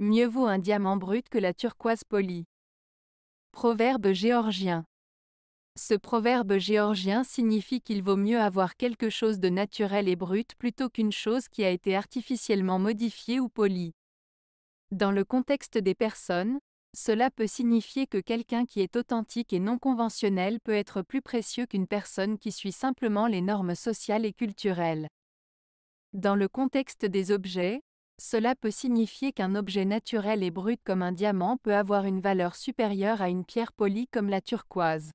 Mieux vaut un diamant brut que la turquoise polie. Proverbe géorgien. Ce proverbe géorgien signifie qu'il vaut mieux avoir quelque chose de naturel et brut plutôt qu'une chose qui a été artificiellement modifiée ou polie. Dans le contexte des personnes, cela peut signifier que quelqu'un qui est authentique et non conventionnel peut être plus précieux qu'une personne qui suit simplement les normes sociales et culturelles. Dans le contexte des objets, cela peut signifier qu'un objet naturel et brut comme un diamant peut avoir une valeur supérieure à une pierre polie comme la turquoise.